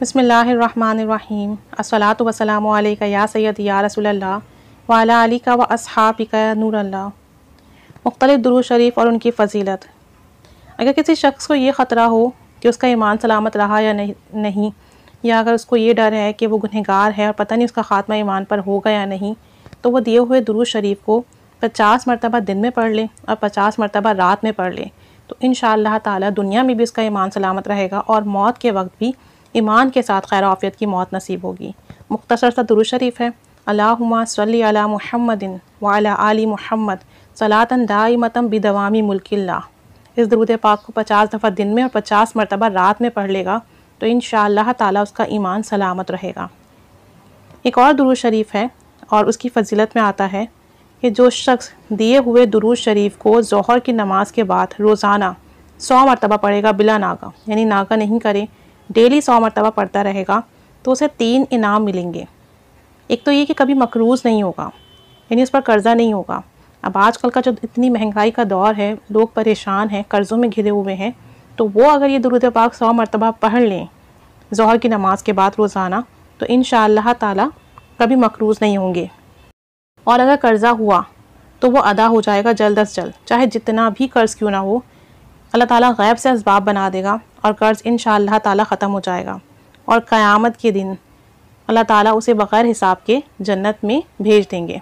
बसमीम असलात वसलाम या सैद या रसोल्ला वाला अली का व असहाब का नूरल्ला मुख्तलिफ़ दुरू शरीफ और उनकी फ़जीलत अगर किसी शख्स को ये ख़तरा हो कि उसका ईमान सलामत रहा या नहीं या अगर उसको ये डर है कि वह गुनहगार है और पता नहीं उसका ख़ात्मा ईमान पर होगा या नहीं तो वह दिए हुए दुरू शरीफ को पचास मरतबा दिन में पढ़ लें और पचास मरतबा रात में पढ़ लें तो इन ताला दुनिया में भी उसका ईमान सलामत रहेगा और मौत के वक्त भी ईमान के साथ खैर आफियत की मौत नसीब होगी मुख्तसर सा दुरु शरीफ है अल्लाहुमा सल्ली अला मुहम्मदिन वाला आली सलातन दाई मतम बिदवामी मुल्किल्ला इस दरुद पाक को पचास दफ़ा दिन में और पचास मरतबा रात में पढ़ लेगा तो इन ताला उसका ईमान सलामत रहेगा एक और दुरूद शरीफ है और उसकी फजीलत में आता है कि जो शख्स दिए हुए दुरूद शरीफ को जहर की नमाज के बाद रोज़ाना सौ मरतबा पढ़ेगा बिला नागा यानी नागा नहीं करे डेली सौ मरतबा पढ़ता रहेगा तो उसे तीन इनाम मिलेंगे एक तो ये कि कभी मकरूज नहीं होगा यानी उस पर कर्ज़ा नहीं होगा अब आजकल का जो इतनी महंगाई का दौर है लोग परेशान हैं कर्ज़ों में घिरे हुए हैं तो वो अगर ये दुरुद पाक सौ मरतबा पढ़ लें जहर की नमाज के बाद रोज़ाना तो इन ताला कभी मकरूज़ नहीं होंगे और अगर कर्ज़ा हुआ तो वो अदा हो जाएगा जल्द अज जल्द चाहे जितना भी कर्ज़ क्यों ना हो अल्लाह ताला गैब से इसबाब बना देगा और कर्ज़ इन ताला ख़त्म हो जाएगा और क़यामत के दिन अल्लाह ताला उसे बग़ैर हिसाब के जन्नत में भेज देंगे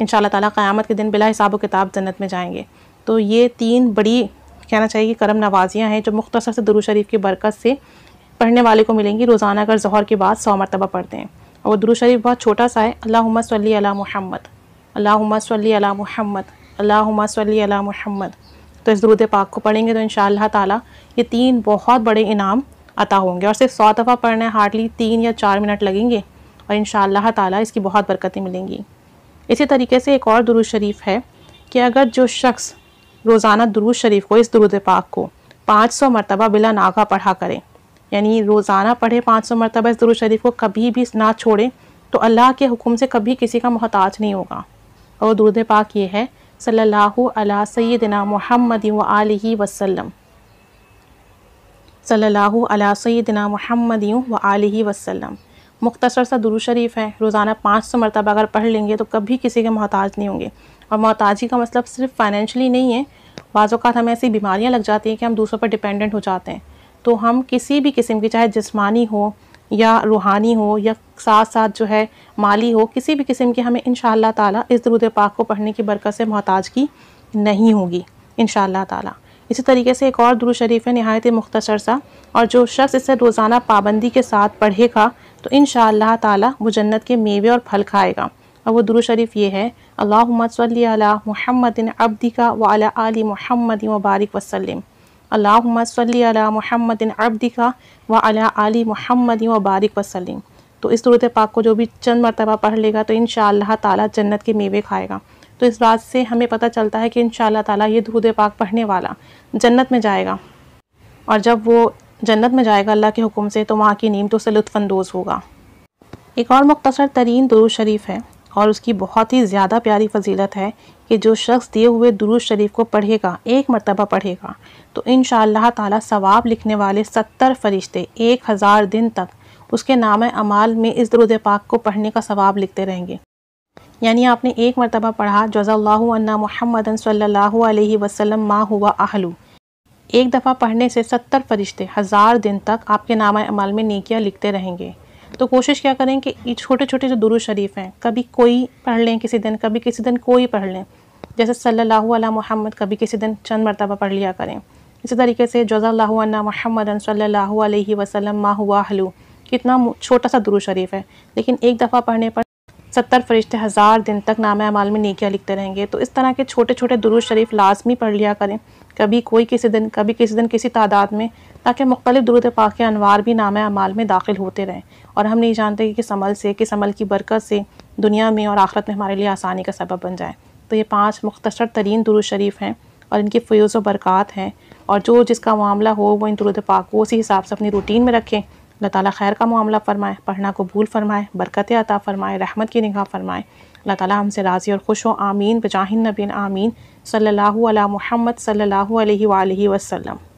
इन ताला क़यामत के दिन बिला हिसाब व किताब जन्नत में जाएंगे तो ये तीन बड़ी कहना चाहिए कि करम नवाजियाँ हैं जो मुख्तसर से दुरू शरीफ की बरकत से पढ़ने वाले को मिलेंगी रोज़ाना अगर जहर के बाद सौ मरतबा पढ़ते हैं और वो दुरू शरीफ बहुत छोटा सा है अल्लाम सल्ली अला मुहम्मद अल्लाह सल्ली अला मुहम्मद अल्लाह सल्ली अला तो इस दरूद पाक को पढ़ेंगे तो इन ताला ये तीन बहुत बड़े इनाम अता होंगे और सिर्फ सौ दफ़ा पढ़ने हार्डली तीन या चार मिनट लगेंगे और इन ताला इसकी बहुत बरकतें मिलेंगी इसी तरीके से एक और दुरुज शरीफ है कि अगर जो शख्स रोज़ाना दुरुज शरीफ को इस दुरुद पाक को पाँच सौ मरतबा बिला नागा पढ़ा करें यानी रोज़ाना पढ़े पाँच सौ मरतबा इस दुरुज शरीफ को कभी भी ना छोड़ें तो अल्लाह के हुक्म से कभी किसी का मोहताज नहीं होगा और दुरुद पाक ये है सल्लल्लाहु अला सैदिना मुहम्मद व वसल्लम सल्लल्लाहु अला सैदिना मुहम्मद व वसल्लम मुख्तसर सा दुरू शरीफ है रोज़ाना पाँच सौ मरतबा अगर पढ़ लेंगे तो कभी किसी के मोहताज नहीं होंगे और मोहताजी का मतलब सिर्फ फाइनेंशली नहीं है बाज़ात हमें ऐसी बीमारियाँ लग जाती हैं कि हम दूसरों पर डिपेंडेंट हो जाते हैं तो हम किसी भी किस्म की चाहे जिस्मानी हो या रूहानी हो या साथ साथ जो है माली हो किसी भी किस्म की हमें इन ताला इस दरुद पाक को पढ़ने की बरकत से मोहताज की नहीं होगी इन ताला इसी तरीके से एक और दुरू शरीफ है नहायत मुख्तसर सा और जो शख्स इसे रोज़ाना पाबंदी के साथ पढ़ेगा तो इन ताला वो जन्नत के मेवे और फल खाएगा और वो दुरू शरीफ ये है अल्लाह महमदिन अब्दिका आल महमदिन मुबारक वसलम अल्लाह महमद अब्दिका व अला आली महमद व बारिक वसलीम तो इस सूरत पाक को जो भी चंद मरतबा पढ़ लेगा तो इन ताला जन्नत के मेवे खाएगा तो इस बात से हमें पता चलता है कि इन ताला ये दूध पाक पढ़ने वाला जन्नत में जाएगा और जब वो जन्नत में जाएगा अल्लाह के हुक्म से तो वहाँ की नीम तो से लुफानंदोज़ होगा एक और मख्तसर तरीन दरूज शरीफ है और उसकी बहुत ही ज़्यादा प्यारी फजीलत है कि जो शख्स दिए हुए दुरुज शरीफ को पढ़ेगा एक मरतबा पढ़ेगा तो इन ताला सवाब लिखने वाले सत्तर फरिश्ते एक हज़ार दिन तक उसके नाम अमाल में इस दरुद पाक को पढ़ने का सवाब लिखते रहेंगे यानी आपने एक मरतबा पढ़ा जज़ल्ला महमदन सल्ला वसलम माँ हुआ आहलू एक दफ़ा पढ़ने से सत्तर फरिश्ते हज़ार दिन तक आपके नाम अमाल में नकियाँ लिखते रहेंगे तो कोशिश क्या करें कि ये छोटे छोटे जो दुरू शरीफ हैं कभी कोई पढ़ लें किसी दिन कभी किसी दिन कोई पढ़ लें जैसे सल्लल्लाहु अला मोहम्मद कभी किसी दिन चंद मरतबा पढ़ लिया करें इसी तरीके से जज़ल्ला महमद सल्ला वसलम माह हुआ हलू कितना छोटा सा दुरू शरीफ है लेकिन एक दफ़ा पढ़ने पर सत्तर फरिश्ते हज़ार दिन तक नाम अमाल में नेकियाँ लिखते रहेंगे तो इस तरह के छोटे छोटे दुरुज शरीफ लाजमी पढ़ लिया करें कभी कोई किसी दिन कभी किसी दिन किसी तादाद में ताकि मुख्तलिफ दुरुद पाक के अनवार भी नाम अमाल में दाखिल होते रहें और हम नहीं जानते कि किस अमल से किस अमल की बरकत से दुनिया में और आखरत में हमारे लिए आसानी का सबब बन जाए तो ये पाँच मुख्तर तरीन दुरुज शरीफ हैं और इनकी फ्यूज़ व बरक़ात हैं और जो जिसका मामला हो वो इन दुरुद पाक को उसी हिसाब से अपनी रूटीन में रखें अल्लाह ताला खैर का मामला फरमाए पढ़ना कबूल फरमाए बरकत अता फरमाए रहमत की निगाह फरमाए अल्लाह ताला हमसे राज़ी और खुश हो आमीन बजाहिन नबीन आमीन सल्लल्लाहु अलैहि मोहम्मद सल्लल्लाहु अलैहि वसल्लम